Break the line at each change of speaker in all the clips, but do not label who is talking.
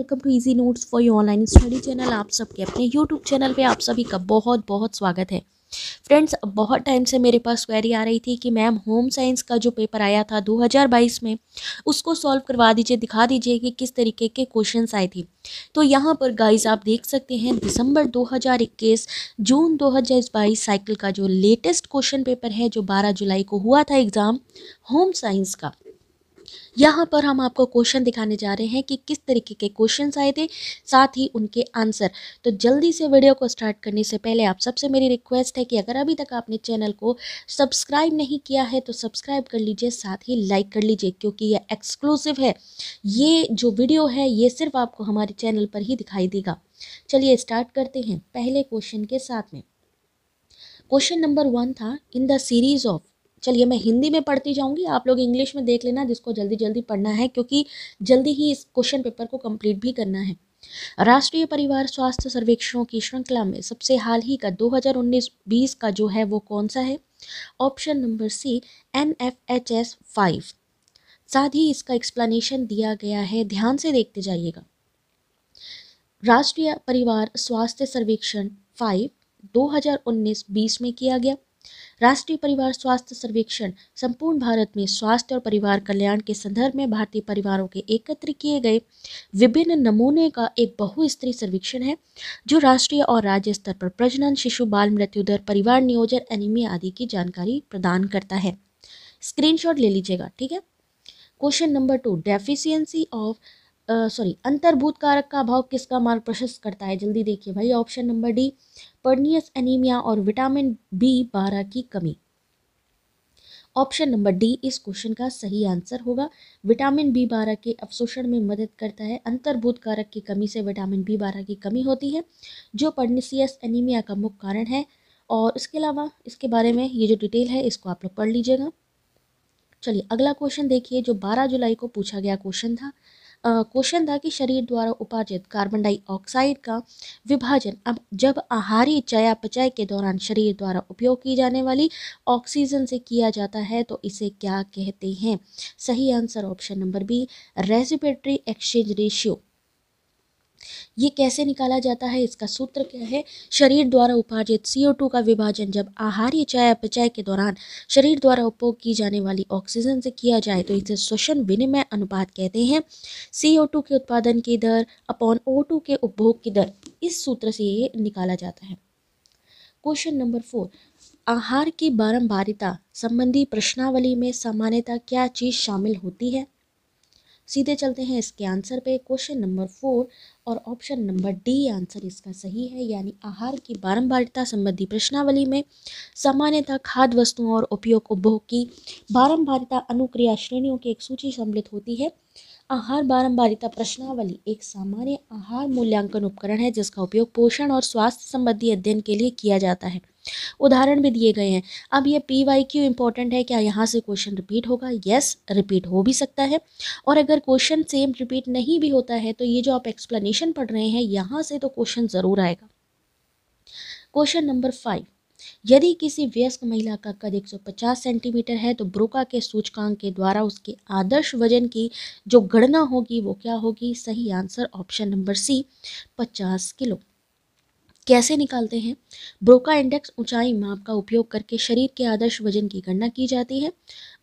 Welcome to easy notes for your online study channel आप सबके अपने यूट्यूब चैनल पे आप सभी का बहुत बहुत स्वागत है फ्रेंड्स बहुत टाइम से मेरे पास क्वेरी आ रही थी कि मैम होम साइंस का जो पेपर आया था 2022 में उसको सॉल्व करवा दीजिए दिखा दीजिए कि किस तरीके के क्वेश्चन आए थे तो यहाँ पर गाइस आप देख सकते हैं दिसंबर 2021 जून 2022 साइकिल का जो लेटेस्ट क्वेश्चन पेपर है जो 12 जुलाई को हुआ था एग्ज़ाम होम साइंस का यहाँ पर हम आपको क्वेश्चन दिखाने जा रहे हैं कि किस तरीके के क्वेश्चन आए थे साथ ही उनके आंसर तो जल्दी से वीडियो को स्टार्ट करने से पहले आप सबसे मेरी रिक्वेस्ट है कि अगर अभी तक आपने चैनल को सब्सक्राइब नहीं किया है तो सब्सक्राइब कर लीजिए साथ ही लाइक कर लीजिए क्योंकि यह एक्सक्लूसिव है ये जो वीडियो है ये सिर्फ आपको हमारे चैनल पर ही दिखाई देगा चलिए स्टार्ट करते हैं पहले क्वेश्चन के साथ में क्वेश्चन नंबर वन था इन द सीरीज ऑफ चलिए मैं हिंदी में पढ़ती जाऊँगी आप लोग इंग्लिश में देख लेना जिसको जल्दी जल्दी पढ़ना है क्योंकि जल्दी ही इस क्वेश्चन पेपर को कंप्लीट भी करना है राष्ट्रीय परिवार स्वास्थ्य सर्वेक्षणों की श्रृंखला में सबसे हाल ही का 2019-20 का जो है वो कौन सा है option number C N F H S five साथ ही इसका एक्सप्लेनेशन दिया गया है ध्यान से देखते जाइएगा राष्ट्रीय परिवार स्वास्थ्य सर्वेक्षण फाइव 2019-20 में किया गया राष्ट्रीय परिवार स्वास्थ्य सर्वेक्षण संपूर्ण भारत में स्वास्थ्य और परिवार कल्याण के संदर्भ में भारतीय परिवारों के एकत्र किए गए विभिन्न नमूने का एक बहुस्तरीय सर्वेक्षण है जो राष्ट्रीय और राज्य स्तर पर प्रजनन शिशु बाल मृत्यु दर परिवार नियोजन एनीमिया आदि की जानकारी प्रदान करता है स्क्रीनशॉट ले लीजिएगा ठीक है question number two deficiency of sorry अंतर्भूत कारक का अभाव किसका मार्ग प्रशस्त करता है जल्दी देखिए भाई option number D pernicious anaemia और विटामिन बी बारह की कमी ऑप्शन नंबर डी इस क्वेश्चन का सही आंसर होगा विटामिन बी बारह के अवशोषण में मदद करता है अंतर्भूत कारक की कमी से विटामिन बी बारह की कमी होती है जो पर्निसियस एनीमिया का मुख्य कारण है और इसके अलावा इसके बारे में ये जो डिटेल है इसको आप लोग पढ़ लीजिएगा चलिए अगला क्वेश्चन देखिए जो 12 जुलाई को पूछा गया क्वेश्चन था क्वेश्चन था कि शरीर द्वारा उपार्जित कार्बन डाइऑक्साइड का विभाजन अब जब आहारी चयापचय के दौरान शरीर द्वारा उपयोग की जाने वाली ऑक्सीजन से किया जाता है तो इसे क्या कहते हैं सही answer option number B respiratory exchange ratio ये कैसे निकाला जाता है इसका सूत्र क्या है शरीर द्वारा उपार्जित टू का विभाजन जब या चाय अपचय के दौरान शरीर द्वारा उपभोग की जाने वाली ऑक्सीजन से किया जाए तो इसे श्वसन विनिमय अनुपात कहते हैं टू के उत्पादन की दर अपॉन टू के उपभोग की दर इस सूत्र से ये निकाला जाता है क्वेश्चन नंबर फोर आहार की बारंबारिता संबंधी प्रश्नावली में सामान्यतः क्या चीज़ शामिल होती है सीधे चलते हैं इसके आंसर पे क्वेश्चन नंबर फोर और ऑप्शन नंबर डी आंसर इसका सही है यानी आहार की बारंबारता संबंधी प्रश्नावली में सामान्यतः खाद्य वस्तुओं और उपयोग उपभोग की बारंबारता अनुक्रिया श्रेणियों की एक सूची सम्मिलित होती है आहार बारंबारिता प्रश्नावली एक सामान्य आहार मूल्यांकन उपकरण है जिसका उपयोग पोषण और स्वास्थ्य संबंधी अध्ययन के लिए किया जाता है उदाहरण भी दिए गए हैं अब ये पी वाई क्यू इंपॉर्टेंट है क्या यहाँ से क्वेश्चन रिपीट होगा yes, रिपीट हो भी सकता है और अगर क्वेश्चन सेम रिपीट नहीं भी होता है तो ये जो आप एक्सप्लेनेशन पढ़ रहे हैं यहाँ से तो क्वेश्चन ज़रूर आएगा क्वेश्चन नंबर फाइव यदि किसी वयस्क महिला का कद 150 सेंटीमीटर है तो ब्रोका के सूचकांक के द्वारा उसके आदर्श वजन की जो गणना होगी वो क्या होगी सही answer option number C 50 kilo कैसे निकालते हैं ब्रोका इंडेक्स ऊंचाई माप का उपयोग करके शरीर के आदर्श वजन की गणना की जाती है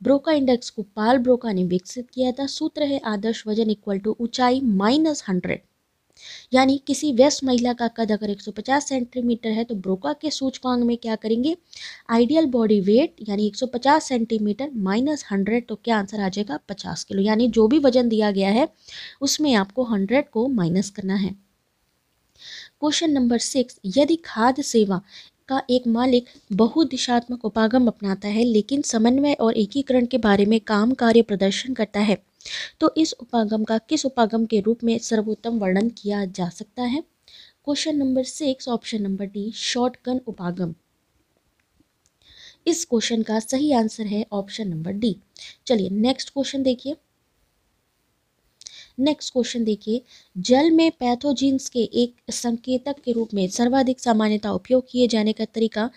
ब्रोका इंडेक्स को पाल ब्रोका ने विकसित किया था सूत्र है आदर्श वजन इक्वल टू ऊंचाई माइनस हंड्रेड यानी किसी व्यस्त महिला का कद अगर 150 सेंटीमीटर है तो ब्रोका के सूचकांक में क्या करेंगे आइडियल बॉडी वेट यानी 150 सेंटीमीटर माइनस हंड्रेड तो क्या आंसर आ जाएगा 50 किलो यानी जो भी वजन दिया गया है उसमें आपको 100 को माइनस करना है क्वेश्चन नंबर सिक्स यदि खाद्य सेवा का एक मालिक बहुदिशात्मक उपागम अपनाता है लेकिन समन्वय और एकीकरण के बारे में काम कार्य प्रदर्शन करता है तो इस उपागम का किस उपागम के रूप में सर्वोत्तम वर्णन किया जा सकता है question number six option number D shotgun उपागम इस क्वेश्चन का सही आंसर है ऑप्शन नंबर डी चलिए नेक्स्ट क्वेश्चन देखिए नेक्स्ट क्वेश्चन देखिए जल में पैथोजीन्स के एक संकेतक के रूप में सर्वाधिक सामान्यता उपयोग किए जाने का तरीका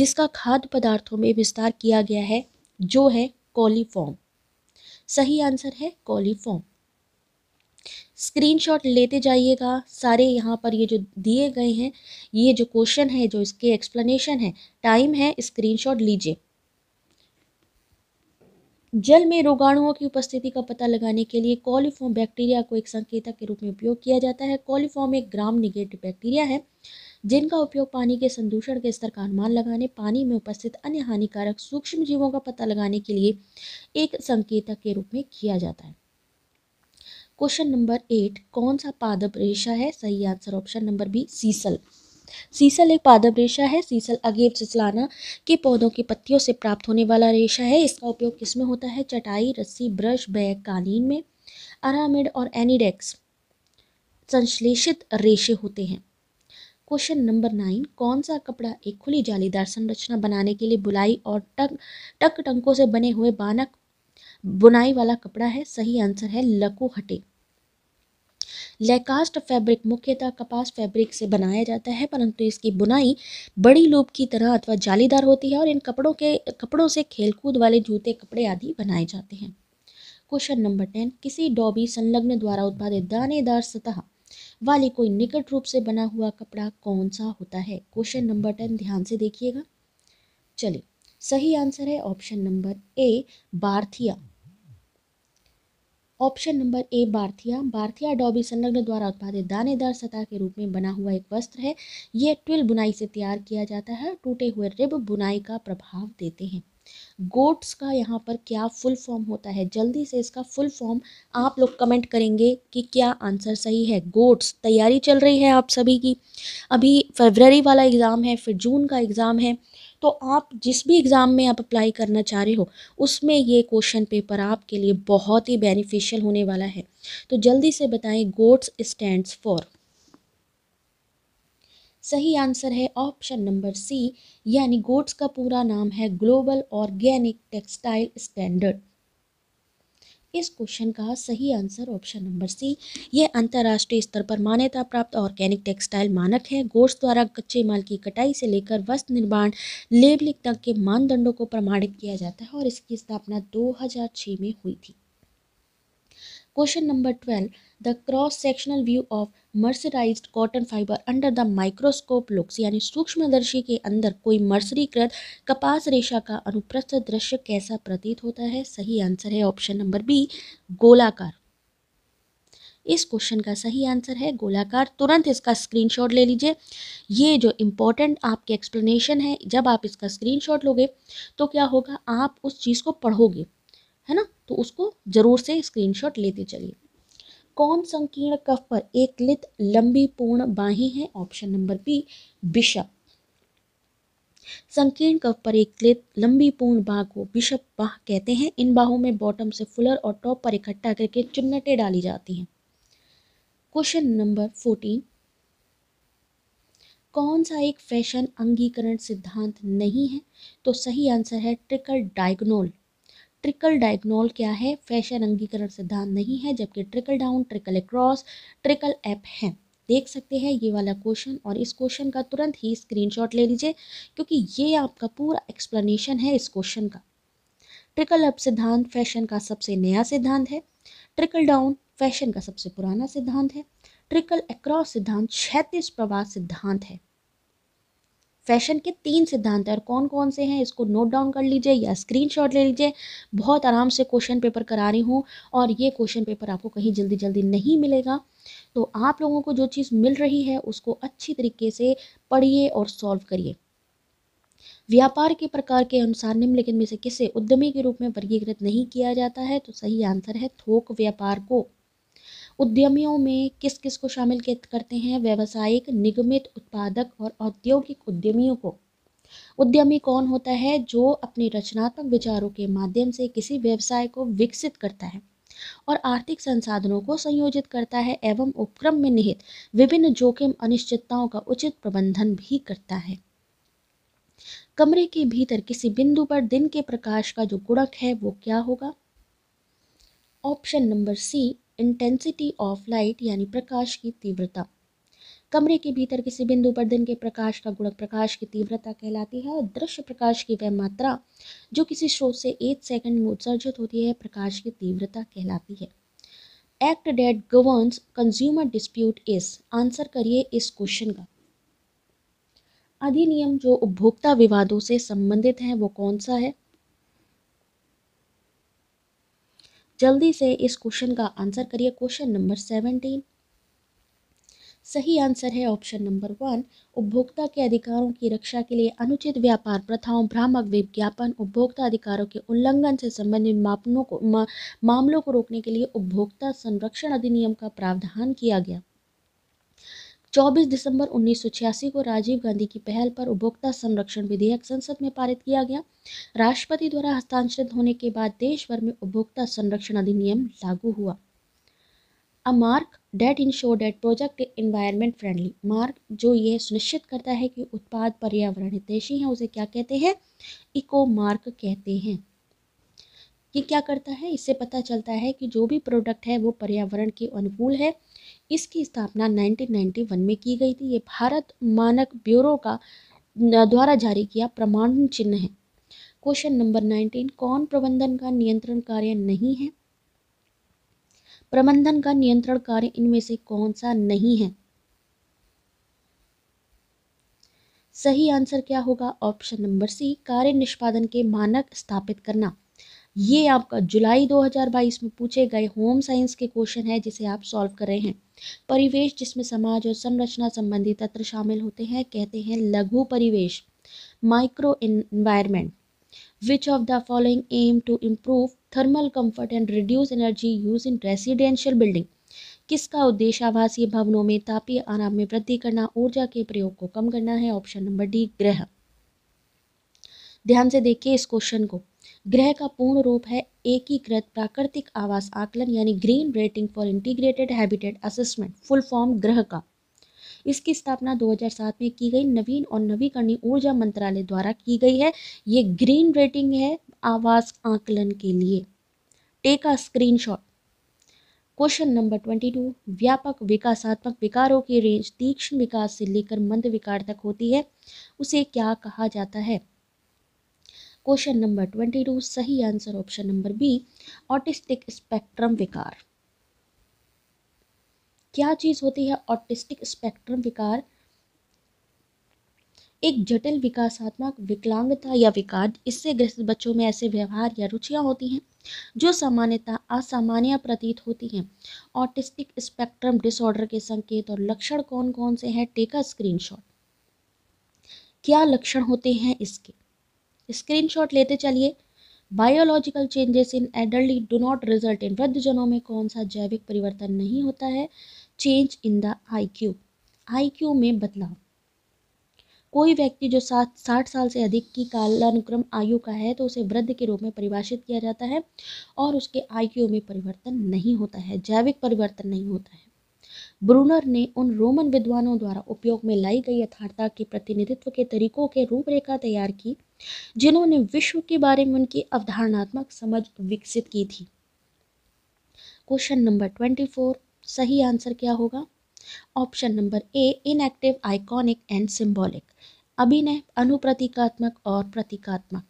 जिसका खाद्य पदार्थों में विस्तार किया गया है जो है कॉलीफॉर्म सही आंसर है कॉलीफॉर्म स्क्रीनशॉट लेते जाइएगा सारे यहाँ पर ये जो दिए गए हैं ये जो क्वेश्चन है जो इसके एक्सप्लेनेशन है टाइम है स्क्रीनशॉट लीजिए जल में रोगाणुओं की उपस्थिति का पता लगाने के लिए कॉलीफॉर्म बैक्टीरिया को एक संकेतक के रूप में उपयोग किया जाता है कॉलीफॉर्म एक ग्राम निगेटिव बैक्टीरिया है जिनका उपयोग पानी के संदूषण के स्तर का अनुमान लगाने पानी में उपस्थित अन्य हानिकारक सूक्ष्म जीवों का पता लगाने के लिए एक संकेतक के रूप में किया जाता है क्वेश्चन नंबर एट कौन सा पादप रेशा है सही answer option number B sisal sisal एक पादप रेशा है सीसल अगेव सिसलाना के पौधों की पत्तियों से प्राप्त होने वाला रेशा है इसका उपयोग किसमें होता है चटाई रस्सी ब्रश बैग कालीन में अरामिड और एनीडेक्स संश्लेषित रेशे होते हैं क्वेश्चन नंबर नाइन कौन सा कपड़ा एक खुली जालीदार संरचना बनाने के लिए बुलाई और टक टक टंकों से बने हुए बानक बुनाई वाला कपड़ा है सही आंसर है लको हटे लेकास्ट फैब्रिक मुख्यतः कपास फैब्रिक से बनाया जाता है परंतु इसकी बुनाई बड़ी लूप की तरह अथवा जालीदार होती है और इन कपड़ों के कपड़ों से खेलकूद वाले जूते कपड़े आदि बनाए जाते हैं क्वेश्चन नंबर टेन किसी डॉबी संलग्न द्वारा उत्पादित दानेदार सतह वाली कोई निकट रूप से बना हुआ कपड़ा कौन सा होता है क्वेश्चन नंबर टेन ध्यान से देखिएगा चलिए सही आंसर है ऑप्शन नंबर ए बार्थिया ऑप्शन नंबर ए बार्थिया बार्थिया डॉबी संलग्न द्वारा उत्पादित दानेदार सतह के रूप में बना हुआ एक वस्त्र है ये ट्विल बुनाई से तैयार किया जाता है टूटे हुए रिब बुनाई का प्रभाव देते हैं गोट्स का यहाँ पर क्या फुल फॉर्म होता है जल्दी से इसका फुल फॉर्म आप लोग कमेंट करेंगे कि क्या आंसर सही है गोट्स तैयारी चल रही है आप सभी की अभी फरवरी वाला एग्ज़ाम है फिर जून का एग्ज़ाम है तो आप जिस भी एग्ज़ाम में आप अप्लाई करना चाह रहे हो उसमें ये क्वेश्चन पेपर आपके लिए बहुत ही बेनिफिशियल होने वाला है तो जल्दी से बताएं गोट्स स्टैंड्स फॉर सही आंसर है ऑप्शन नंबर सी यानी गोट्स का पूरा नाम है ग्लोबल ऑर्गेनिक टेक्सटाइल स्टैंडर्ड इस क्वेश्चन का सही आंसर ऑप्शन नंबर सी यह अंतर्राष्ट्रीय स्तर पर मान्यता प्राप्त ऑर्गेनिक टेक्सटाइल मानक है गोड्स द्वारा कच्चे माल की कटाई से लेकर वस्त्र निर्माण लेबलिंग तक के मानदंडों को प्रमाणित किया जाता है और इसकी स्थापना 2006 में हुई थी question number twelve the cross sectional view of mercerised cotton fibre under the microscope looks यानी सूक्ष्मदर्शी के अंदर कोई मर्सरीकृत कपास रेशा का अनुप्रस्थ दृश्य कैसा प्रतीत होता है सही आंसर है ऑप्शन नंबर बी गोलाकार इस क्वेश्चन का सही आंसर है गोलाकार तुरंत इसका स्क्रीनशॉट ले लीजिए ये जो इम्पोर्टेंट आपके एक्सप्लेनेशन है जब आप इसका स्क्रीनशॉट लोगे तो क्या होगा आप उस चीज़ को पढ़ोगे है ना तो उसको ज़रूर से स्क्रीनशॉट लेते चलिए कौन संकीर्ण कफ पर एक लित लंबी पूर्ण बाही है ऑप्शन नंबर बी बिशप संकीर्ण कफ पर एक लित लंबी पूर्ण बाह को बिशप बाह कहते हैं इन बाहों में बॉटम से फुलर और टॉप पर इकट्ठा करके चुन्नटें डाली जाती हैं क्वेश्चन नंबर फोर्टीन कौन सा एक फैशन अंगीकरण सिद्धांत नहीं है तो सही आंसर है ट्रिकल डायग्नोल ट्रिकल डायग्नोल क्या है फैशन अंगीकरण सिद्धांत नहीं है जबकि trickle down trickle across trickle up है देख सकते हैं ये वाला क्वेश्चन और इस क्वेश्चन का तुरंत ही स्क्रीनशॉट ले लीजिए क्योंकि ये आपका पूरा एक्सप्लेनेशन है इस क्वेश्चन का ट्रिकल अप सिद्धांत फैशन का सबसे नया सिद्धांत है ट्रिकल डाउन फैशन का सबसे पुराना सिद्धांत है ट्रिकल एक्रॉस सिद्धांत क्षैतिज प्रवाह सिद्धांत है फैशन के तीन सिद्धांत हैं और कौन कौन से हैं इसको नोट डाउन कर लीजिए या स्क्रीनशॉट ले लीजिए बहुत आराम से क्वेश्चन पेपर करा रही हूँ और ये क्वेश्चन पेपर आपको कहीं जल्दी जल्दी नहीं मिलेगा तो आप लोगों को जो चीज़ मिल रही है उसको अच्छी तरीके से पढ़िए और सॉल्व करिए व्यापार के प्रकार के अनुसार निम्नलिखित में से किसे उद्यमी के रूप में वर्गीकृत नहीं किया जाता है तो सही आंसर है थोक व्यापार को उद्यमियों में किस किस को शामिल करते हैं व्यवसायिक निगमित उत्पादक और औद्योगिक उद्यमियों को उद्यमी कौन होता है जो अपने रचनात्मक विचारों के माध्यम से किसी व्यवसाय को विकसित करता है और आर्थिक संसाधनों को संयोजित करता है एवं उपक्रम में निहित विभिन्न जोखिम अनिश्चितताओं का उचित प्रबंधन भी करता है कमरे के भीतर किसी बिंदु पर दिन के प्रकाश का जो गुणक है वो क्या होगा option number C intensity of light यानी प्रकाश की तीव्रता कमरे के भीतर किसी बिंदु पर दिन के प्रकाश का गुणक प्रकाश की तीव्रता कहलाती है और दृश्य प्रकाश की वह मात्रा जो किसी स्रोत से एक सेकंड में उत्सर्जित होती है प्रकाश की तीव्रता कहलाती है act that governs consumer dispute इस आंसर करिए इस क्वेश्चन का अधिनियम जो उपभोक्ता विवादों से संबंधित है वो कौन सा है जल्दी से इस क्वेश्चन का आंसर करिए क्वेश्चन नंबर सेवनटीन सही आंसर है ऑप्शन नंबर वन उपभोक्ता के अधिकारों की रक्षा के लिए अनुचित व्यापार प्रथाओं भ्रामक विज्ञापन उपभोक्ता अधिकारों के उल्लंघन से संबंधित मापनों को मा, मामलों को रोकने के लिए उपभोक्ता संरक्षण अधिनियम का प्रावधान किया गया 24 दिसंबर उन्नीस को राजीव गांधी की पहल पर उपभोक्ता संरक्षण विधेयक संसद में पारित किया गया राष्ट्रपति द्वारा हस्तांतरित होने के बाद देश भर में उपभोक्ता संरक्षण अधिनियम लागू हुआ a mark that ensure that product environment friendly mark जो ये सुनिश्चित करता है कि उत्पाद पर्यावरण हितेशी हैं उसे क्या कहते हैं इको मार्क कहते हैं ये क्या करता है इससे पता चलता है कि जो भी प्रोडक्ट है वो पर्यावरण के अनुकूल है इसकी स्थापना 1991 में की गई थी ये भारत मानक ब्यूरो का द्वारा जारी किया प्रमाण चिन्ह है क्वेश्चन नंबर 19 कौन प्रबंधन का नियंत्रण कार्य नहीं है प्रबंधन का नियंत्रण कार्य इनमें से कौन सा नहीं है सही आंसर क्या होगा ऑप्शन नंबर सी कार्य निष्पादन के मानक स्थापित करना ये आपका जुलाई 2022 में पूछे गए होम साइंस के क्वेश्चन है जिसे आप सॉल्व कर रहे हैं परिवेश जिसमें समाज और संरचना संबंधी तत्व शामिल होते हैं कहते हैं लघु परिवेश micro environment which of the following aim to improve thermal comfort and reduce energy use in residential building किसका उद्देश्य आवासीय भवनों में तापीय आराम में वृद्धि करना ऊर्जा के प्रयोग को कम करना है ऑप्शन नंबर डी ग्रह ध्यान से देखिए इस क्वेश्चन को ग्रह का पूर्ण रूप है एकीकृत प्राकृतिक आवास आकलन यानी green rating for integrated habitat assessment full form ग्रह का इसकी स्थापना 2007 में की गई नवीन और नवीकरणीय ऊर्जा मंत्रालय द्वारा की गई है ये ग्रीन रेटिंग है आवास आकलन के लिए take a screenshot question number twenty two व्यापक विकासात्मक विकारों की रेंज तीक्ष्ण विकास से लेकर मंद विकार तक होती है उसे क्या कहा जाता है क्वेश्चन नंबर ट्वेंटी टू सही answer option number B autistic spectrum विकार क्या चीज़ होती है ऑटिस्टिक स्पेक्ट्रम विकार एक जटिल विकासात्मक विकलांगता या विकार इससे ग्रसित बच्चों में ऐसे व्यवहार या रुचियां होती हैं जो सामान्यतः असामान्य प्रतीत होती हैं ऑटिस्टिक स्पेक्ट्रम डिसऑर्डर के संकेत और लक्षण कौन कौन से हैं टेका स्क्रीनशॉट क्या लक्षण होते हैं इसके स्क्रीनशॉट लेते चलिए biological changes in adult do not result in वृद्ध जनों में कौन सा जैविक परिवर्तन नहीं होता है change in the I Q में बदलाव कोई व्यक्ति जो सात साठ साल से अधिक की कालानुक्रम आयु का है तो उसे वृद्ध के रूप में परिभाषित किया जाता है और उसके क्यू में परिवर्तन नहीं होता है जैविक परिवर्तन नहीं होता है ब्रूनर ने उन रोमन विद्वानों द्वारा उपयोग में लाई गई यथार्थता के प्रतिनिधित्व के तरीकों के रूपरेखा तैयार की जिन्होंने विश्व के बारे में उनकी अवधारणात्मक समझ विकसित की थी क्वेश्चन नंबर ट्वेंटी फोर सही आंसर क्या होगा option number A enactive iconic and symbolic अभिनय अनुप्रतीकात्मक और प्रतीकात्मक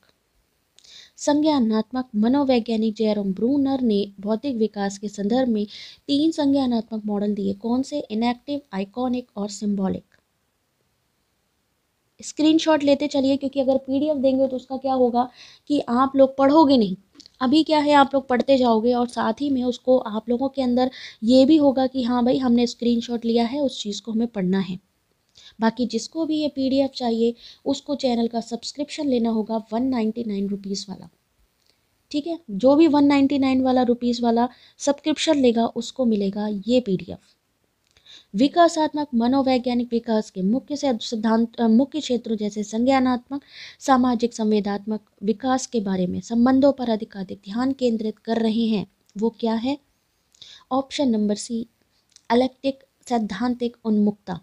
संज्ञानात्मक मनोवैज्ञानिक जेरोम ब्रूनर ने भौतिक विकास के संदर्भ में तीन संज्ञानात्मक मॉडल दिए कौन से इनएक्टिव आइकॉनिक और सिंबॉलिक स्क्रीनशॉट लेते चलिए क्योंकि अगर पीडीएफ देंगे तो उसका क्या होगा कि आप लोग पढ़ोगे नहीं अभी क्या है आप लोग पढ़ते जाओगे और साथ ही में उसको आप लोगों के अंदर ये भी होगा कि हाँ भाई हमने स्क्रीनशॉट लिया है उस चीज़ को हमें पढ़ना है बाकी जिसको भी ये पीडीएफ चाहिए उसको चैनल का सब्सक्रिप्शन लेना होगा वन नाइन्टी नाइन रुपीज़ वाला ठीक है जो भी वन नाइन्टी नाइन वाला रुपीज़ वाला सब्सक्रिप्शन लेगा उसको मिलेगा ये एफ विकासात्मक मनोवैज्ञानिक विकास के मुख्य सिद्धांत मुख्य क्षेत्रों जैसे संज्ञानात्मक सामाजिक संवेदात्मक विकास के बारे में संबंधों पर अधिकाधिक ध्यान केंद्रित कर रहे हैं वो क्या है ऑप्शन नंबर सी अलैक्टिक सैद्धांतिक उन्मुक्ता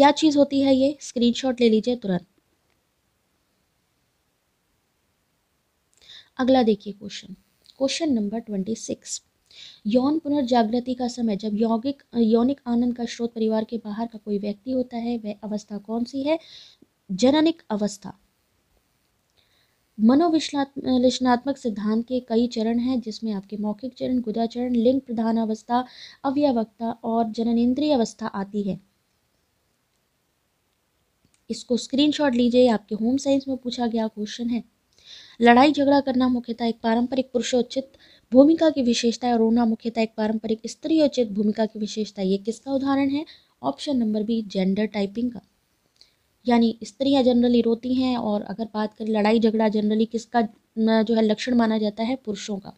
क्या चीज़ होती है ये स्क्रीनशॉट ले लीजिए तुरंत अगला देखिए question question number twenty six यौन पुनर्जागृति का समय जब यौगिक यौनिक आनंद का स्रोत परिवार के बाहर का कोई व्यक्ति होता है वह अवस्था कौन सी है जननिक अवस्था मनोविश्लेषणात्मक सिद्धांत के कई चरण हैं जिसमें आपके मौखिक चरण गुदा चरण लिंग प्रधान अवस्था अव्यवक्ता और जननेन्द्रीय अवस्था आती है इसको स्क्रीनशॉट लीजिए आपके होम साइंस में पूछा गया क्वेश्चन है लड़ाई झगड़ा करना मुख्यतः एक पारंपरिक पुरुषोचित भूमिका की विशेषता रोना मुख्यतः एक पारंपरिक स्त्री उचित भूमिका की विशेषता ये किसका उदाहरण है option number B gender typing का यानी स्त्रियां जनरली रोती हैं और अगर बात करें लड़ाई झगड़ा जनरली किसका जो है लक्षण माना जाता है पुरुषों का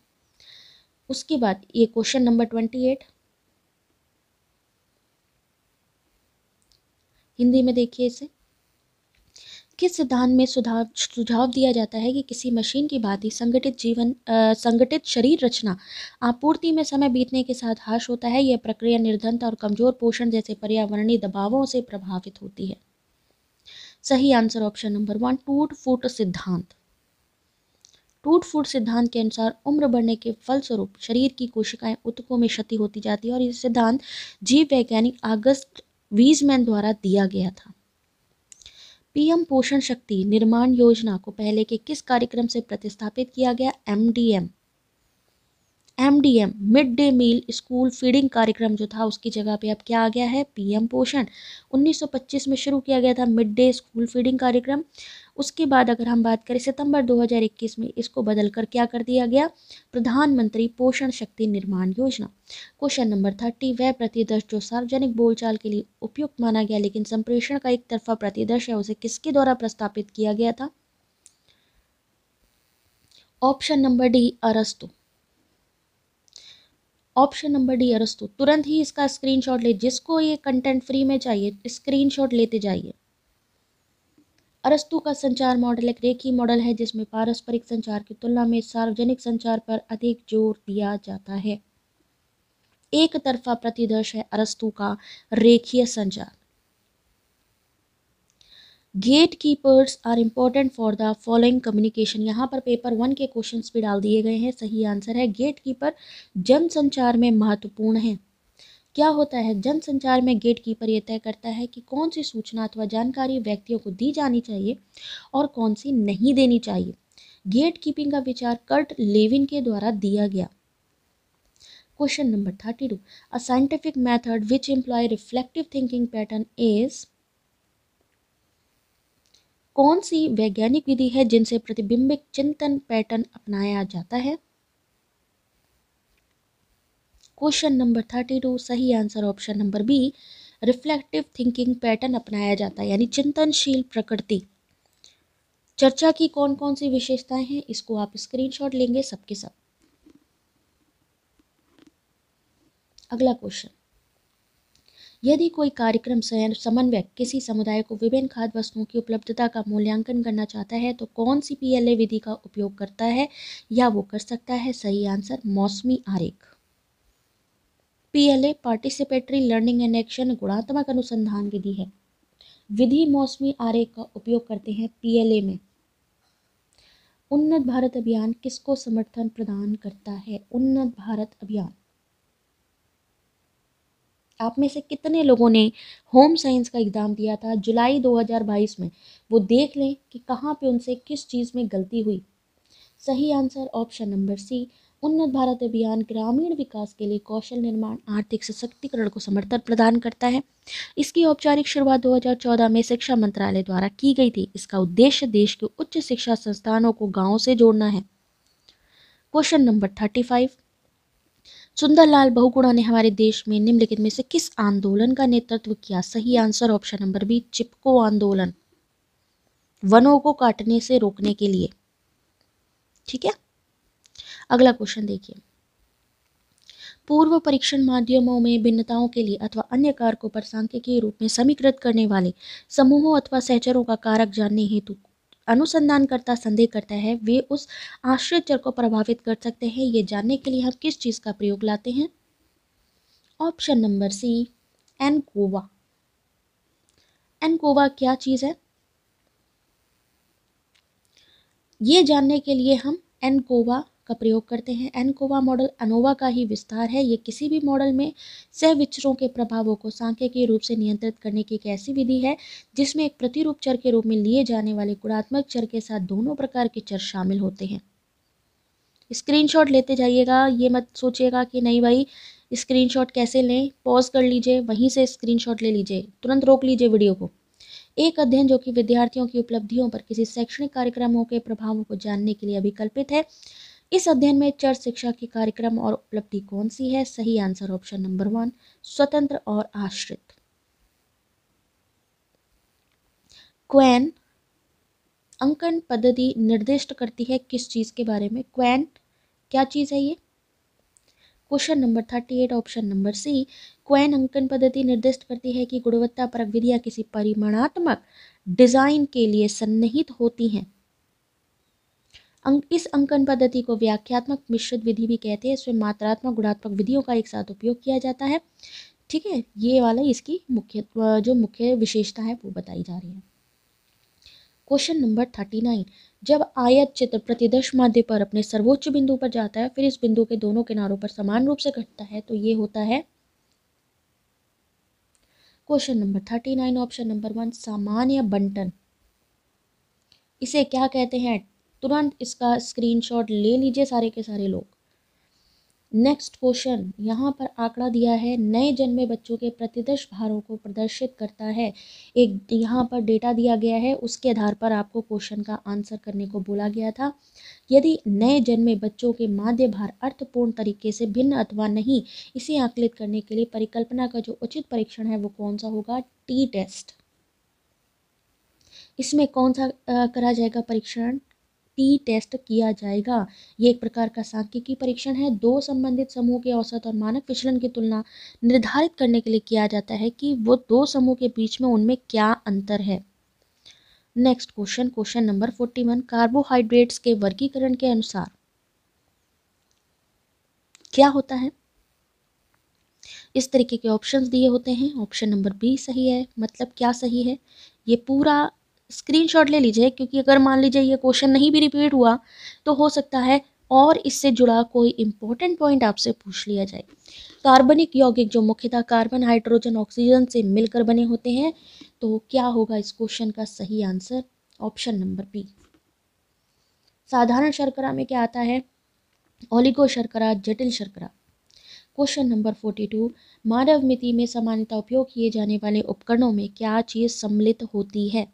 उसके बाद ये question number twenty eight Hindi में देखिए इसे किस सिद्धांत में सुधार सुझाव दिया जाता है कि किसी मशीन की भांति संगठित जीवन संगठित शरीर रचना आपूर्ति में समय बीतने के साथ हाश होता है यह प्रक्रिया निर्धनता और कमजोर पोषण जैसे पर्यावरणीय दबावों से प्रभावित होती है सही आंसर ऑप्शन नंबर वन टूट फूट सिद्धांत टूट फूट सिद्धांत के अनुसार उम्र बढ़ने के फलस्वरूप शरीर की कोशिकाएं उतकों में क्षति होती जाती है और यह सिद्धांत जीव वैज्ञानिक आगस्ट वीजमैन द्वारा दिया गया था पीएम पोषण शक्ति निर्माण योजना को पहले के किस कार्यक्रम से प्रतिस्थापित किया गया MDM MDM mid day meal school feeding कार्यक्रम जो था उसकी जगह पे अब क्या आ गया है पीएम पोषण 1925 में शुरू किया गया था मिड डे स्कूल फीडिंग कार्यक्रम उसके बाद अगर हम बात करें सितंबर 2021 में इसको बदलकर क्या कर दिया गया प्रधानमंत्री पोषण शक्ति निर्माण योजना क्वेश्चन नंबर थर्टी वह प्रतिदर्श जो सार्वजनिक बोलचाल के लिए उपयुक्त माना गया लेकिन संप्रेषण का एक तरफा प्रतिदर्श है उसे किसके द्वारा प्रस्तापित किया गया था ऑप्शन नंबर डी अरस्तु ऑप्शन नंबर डी अरस्तु तुरंत ही इसका स्क्रीनशॉट ले जिसको ये कंटेंट फ्री में चाहिए स्क्रीनशॉट लेते जाइए अरस्तु का संचार मॉडल एक रेखी मॉडल है जिसमें पारस्परिक संचार की तुलना में सार्वजनिक संचार पर अधिक जोर दिया जाता है एक तरफा प्रतिदर्श है अरस्तु का रेखीय संचार gatekeepers are important for the following communication यहाँ पर पेपर वन के क्वेश्चंस भी डाल दिए गए हैं सही आंसर है गेट कीपर जन संचार में महत्वपूर्ण है क्या होता है जन संचार में गेट कीपर यह तय करता है कि कौन सी सूचना अथवा जानकारी व्यक्तियों को दी जानी चाहिए और कौन सी नहीं देनी चाहिए गेट कीपिंग का विचार कर्ट लेविन के द्वारा दिया गया question number thirty two a scientific method which employ reflective thinking pattern is कौन सी वैज्ञानिक विधि है जिनसे प्रतिबिंबित चिंतन पैटर्न अपनाया जाता है क्वेश्चन नंबर थर्टी टू सही answer option number B reflective thinking pattern अपनाया जाता है यानी चिंतनशील प्रकृति चर्चा की कौन कौन सी विशेषताएं हैं इसको आप स्क्रीनशॉट लेंगे सबके सब अगला क्वेश्चन यदि कोई कार्यक्रम स्वयं समन्वयक किसी समुदाय को विभिन्न खाद्य वस्तुओं की उपलब्धता का मूल्यांकन करना चाहता है तो कौन सी पीएलए विधि का उपयोग करता है या वो कर सकता है सही आंसर मौसमी आरेख PLA participatory learning and action गुणात्मक अनुसंधान विधि है विधि मौसमी आरेख का उपयोग करते हैं पीएलए में उन्नत भारत अभियान किसको समर्थन प्रदान करता है उन्नत भारत अभियान आप में से कितने लोगों ने होम साइंस का एग्ज़ाम दिया था जुलाई 2022 में वो देख लें कि कहाँ पे उनसे किस चीज़ में गलती हुई सही आंसर ऑप्शन नंबर सी उन्नत भारत अभियान ग्रामीण विकास के लिए कौशल निर्माण आर्थिक सशक्तिकरण को समर्थन प्रदान करता है इसकी औपचारिक शुरुआत 2014 में शिक्षा मंत्रालय द्वारा की गई थी इसका उद्देश्य देश के उच्च शिक्षा संस्थानों को गाँव से जोड़ना है question number thirty five Sundarlal Bahuguna ने हमारे देश में निम्नलिखित में से किस आंदोलन का नेतृत्व किया सही answer option number B Chipko आंदोलन वनों को काटने से रोकने के लिए ठीक है अगला क्वेश्चन देखिए पूर्व परीक्षण माध्यमों में भिन्नताओं के लिए अथवा अन्य कारकों पर सांख्यिकीय रूप में समीकृत करने वाले समूहों अथवा सहचरों का कारक जानने हेतु अनुसंधानकर्ता संदेह करता है वे उस चर को प्रभावित कर सकते हैं ये जानने के लिए हम किस चीज़ का प्रयोग लाते हैं ऑप्शन नंबर सी एनकोवा एनकोवा क्या चीज़ है ये जानने के लिए हम एनकोवा का प्रयोग करते हैं एनकोवा मॉडल अनोवा का ही विस्तार है ये किसी भी मॉडल में सहविचरों के प्रभावों को सांख्यिकीय रूप से नियंत्रित करने की एक ऐसी विधि है जिसमें एक प्रतिरूप चर के रूप में लिए जाने वाले गुणात्मक चर के साथ दोनों प्रकार के चर शामिल होते हैं स्क्रीनशॉट लेते जाइएगा ये मत सोचिएगा कि नहीं भाई स्क्रीनशॉट कैसे लें पॉज कर लीजिए वहीं से स्क्रीनशॉट ले लीजिए तुरंत रोक लीजिए वीडियो को एक अध्ययन जो कि विद्यार्थियों की उपलब्धियों पर किसी शैक्षणिक कार्यक्रमों के प्रभावों को जानने के लिए अभिकल्पित है इस अध्ययन में चर्च शिक्षा के कार्यक्रम और उपलब्धि कौन सी है सही आंसर ऑप्शन नंबर वन स्वतंत्र और आश्रित क्वेन अंकन पद्धति निर्दिष्ट करती है किस चीज़ के बारे में क्वैन क्या चीज़ है ये question number thirty eight option number C क्वेन अंकन पद्धति निर्दिष्ट करती है कि गुणवत्ता परक विधियाँ किसी परिमाणात्मक डिज़ाइन के लिए सन्निहित होती हैं अंक इस अंकन पद्धति को व्याख्यात्मक मिश्रित विधि भी कहते हैं इसमें मात्रात्मक गुणात्मक विधियों का एक साथ उपयोग किया जाता है ठीक है ये वाला इसकी मुख्य जो मुख्य विशेषता है वो बताई जा रही है क्वेश्चन नंबर थर्टी नाइन जब आयत चित्र प्रतिदर्श माध्य पर अपने सर्वोच्च बिंदु पर जाता है फिर इस बिंदु के दोनों किनारों पर समान रूप से घटता है तो ये होता है question number thirty nine option number one सामान्य बंटन इसे क्या कहते हैं तुरंत इसका स्क्रीनशॉट ले लीजिए सारे के सारे लोग नेक्स्ट क्वेश्चन यहाँ पर आंकड़ा दिया है नए जन्मे बच्चों के प्रतिदर्श भारों को प्रदर्शित करता है एक यहाँ पर डेटा दिया गया है उसके आधार पर आपको क्वेश्चन का आंसर करने को बोला गया था यदि नए जन्मे बच्चों के माध्य भार अर्थपूर्ण तरीके से भिन्न अथवा नहीं इसे आकलित करने के लिए परिकल्पना का जो उचित परीक्षण है वो कौन सा होगा टी टेस्ट इसमें कौन सा करा जाएगा परीक्षण टी टेस्ट किया जाएगा ये एक प्रकार का सांख्यिकी परीक्षण है दो संबंधित समूह के औसत और मानक विचलन की तुलना निर्धारित करने के लिए किया जाता है कि वो दो समूह के बीच में उनमें क्या अंतर है next question question number forty one carbohydrates के वर्गीकरण के अनुसार क्या होता है इस तरीके के ऑप्शंस दिए होते हैं ऑप्शन नंबर बी सही है मतलब क्या सही है ये पूरा स्क्रीनशॉट ले लीजिए क्योंकि अगर मान लीजिए ये क्वेश्चन नहीं भी रिपीट हुआ तो हो सकता है और इससे जुड़ा कोई इम्पोर्टेंट पॉइंट आपसे पूछ लिया जाए कार्बनिक यौगिक जो मुख्यतः कार्बन हाइड्रोजन ऑक्सीजन से मिलकर बने होते हैं तो क्या होगा इस क्वेश्चन का सही आंसर ऑप्शन नंबर बी साधारण शर्करा में क्या आता है ओलिगो शर्करा जटिल शर्करा क्वेश्चन नंबर फोर्टी टू मानव मिति में सामान्यतः उपयोग किए जाने वाले उपकरणों में क्या चीज़ सम्मिलित होती है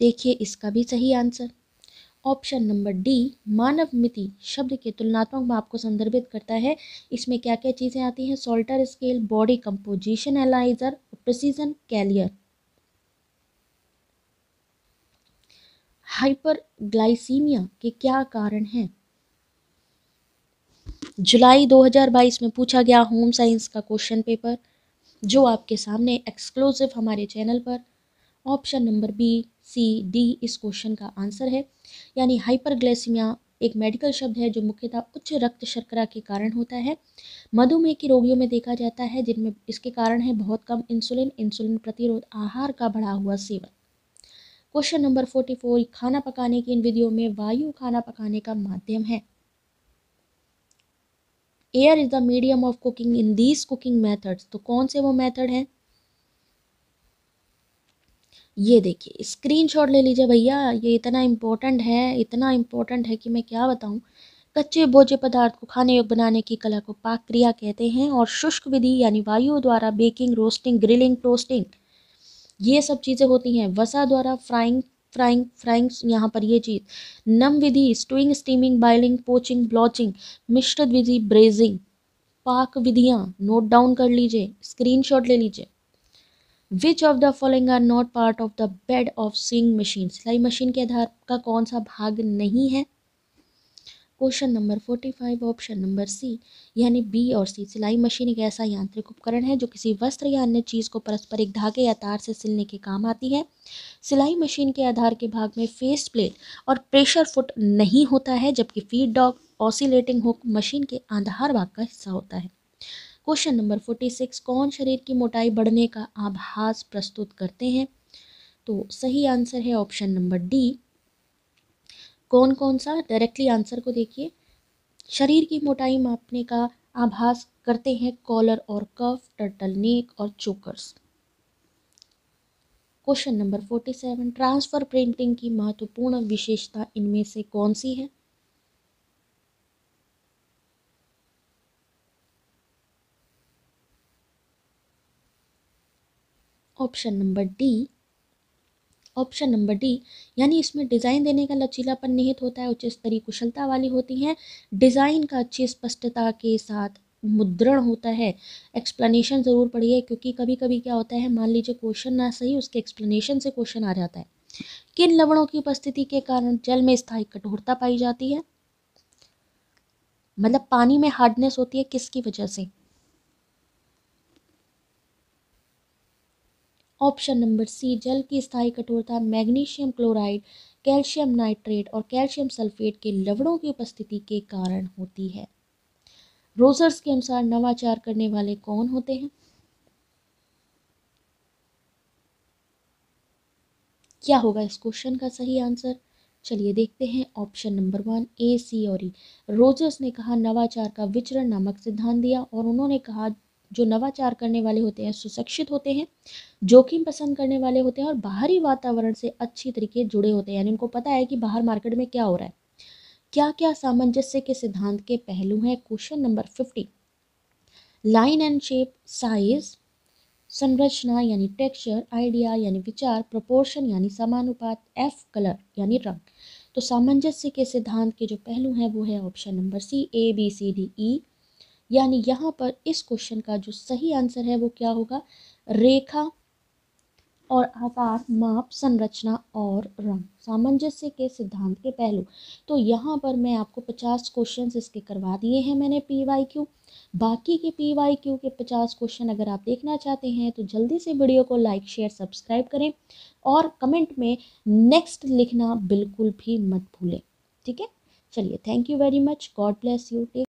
देखिए इसका भी सही आंसर ऑप्शन नंबर डी मानव मिति शब्द के तुलनात्मक माप को संदर्भित करता है इसमें क्या क्या चीज़ें आती हैं Salter scale body composition analyser और प्रसिजन कैलियर हाइपरग्लाइसीमिया के क्या कारण हैं जुलाई 2022 में पूछा गया होम साइंस का क्वेश्चन पेपर जो आपके सामने एक्सक्लूसिव हमारे चैनल पर option number B C D इस क्वेश्चन का आंसर है यानी हाइपरग्लाइसीमिया एक मेडिकल शब्द है जो मुख्यतः उच्च रक्त शर्करा के कारण होता है मधुमेह के रोगियों में देखा जाता है जिनमें इसके कारण है बहुत कम इंसुलिन इंसुलिन प्रतिरोध आहार का बढ़ा हुआ सेवन क्वेश्चन नंबर फोर्टी फोर खाना पकाने की इन विधियों में वायु खाना पकाने का माध्यम है air is the medium of cooking in these cooking methods तो कौन से वो मेथड हैं ये देखिए स्क्रीनशॉट ले लीजिए भैया ये इतना इम्पोर्टेंट है इतना इम्पोर्टेंट है कि मैं क्या बताऊँ कच्चे भोज्य पदार्थ को खाने योग्य बनाने की कला को पाक क्रिया कहते हैं और शुष्क विधि यानी वायु द्वारा बेकिंग रोस्टिंग ग्रिलिंग टोस्टिंग ये सब चीज़ें होती हैं वसा द्वारा फ्राइंग फ्राइंग फ्राइंग यहाँ पर ये चीज़ नम विधि stewing steaming boiling poaching blanching मिश्रित विधि ब्रेजिंग पाक विधियाँ नोट डाउन कर लीजिए स्क्रीनशॉट ले लीजिए which of the following are not part of the bed of sewing machine सिलाई मशीन के आधार का कौन सा भाग नहीं है question number forty five option number C यानी बी और सी सिलाई मशीन एक ऐसा यांत्रिक उपकरण है जो किसी वस्त्र या अन्य चीज़ को परस्पर एक धागे या तार से सिलने के काम आती है सिलाई मशीन के आधार के भाग में फेस प्लेट और प्रेशर फुट नहीं होता है जबकि feed dog oscillating hook machine के आधार भाग का हिस्सा होता है क्वेश्चन नंबर फोर्टी सिक्स कौन शरीर की मोटाई बढ़ने का आभास प्रस्तुत करते हैं तो सही आंसर है ऑप्शन नंबर डी कौन कौन सा डायरेक्टली आंसर को देखिए शरीर की मोटाई मापने का आभास करते हैं कॉलर और कफ टर्टल नेक और chokers question number forty seven transfer printing की महत्वपूर्ण विशेषता इनमें से कौन सी है option number D option number D यानी इसमें डिज़ाइन देने का लचीलापन निहित होता है उच्च स्तरीय कुशलता वाली होती हैं डिज़ाइन का अच्छी स्पष्टता के साथ मुद्रण होता है एक्सप्लेनेशन ज़रूर पढ़िए क्योंकि कभी कभी क्या होता है मान लीजिए क्वेश्चन ना सही उसके एक्सप्लेनेशन से क्वेश्चन आ जाता है किन लवणों की उपस्थिति के कारण जल में स्थायी कठोरता पाई जाती है मतलब पानी में हार्डनेस होती है किसकी वजह से ऑप्शन नंबर सी जल की स्थायी कठोरता मैग्नीशियम क्लोराइड कैल्शियम नाइट्रेट और कैल्शियम सल्फेट के लवणों की उपस्थिति के कारण होती है रोजर्स के अनुसार नवाचार करने वाले कौन होते हैं क्या होगा इस क्वेश्चन का सही आंसर चलिए देखते हैं option number one A C और ई e। रोजर्स ने कहा नवाचार का विचरण नामक सिद्धांत दिया और उन्होंने कहा जो नवाचार करने वाले होते हैं सुशिक्षित होते हैं जोखिम पसंद करने वाले होते हैं और बाहरी वातावरण से अच्छी तरीके जुड़े होते हैं यानी उनको पता है कि बाहर मार्केट में क्या हो रहा है क्या क्या सामंजस्य के सिद्धांत के पहलू हैं question number fifty line and shape size संरचना यानी टेक्सचर आइडिया यानी विचार प्रोपोर्शन यानी समानुपात एफ कलर यानी रंग तो सामंजस्य के सिद्धांत के जो पहलू हैं वो है option number C A B C D E यानी यहाँ पर इस क्वेश्चन का जो सही आंसर है वो क्या होगा रेखा और आकार माप संरचना और रंग सामंजस्य के सिद्धांत के पहलू तो यहाँ पर मैं आपको पचास क्वेश्चन इसके करवा दिए हैं मैंने पी वाई क्यू बाकी के पी वाई क्यू के पचास क्वेश्चन अगर आप देखना चाहते हैं तो जल्दी से वीडियो को लाइक शेयर सब्सक्राइब करें और कमेंट में नेक्स्ट लिखना बिल्कुल भी मत भूलें ठीक है चलिए thank you very much God bless you take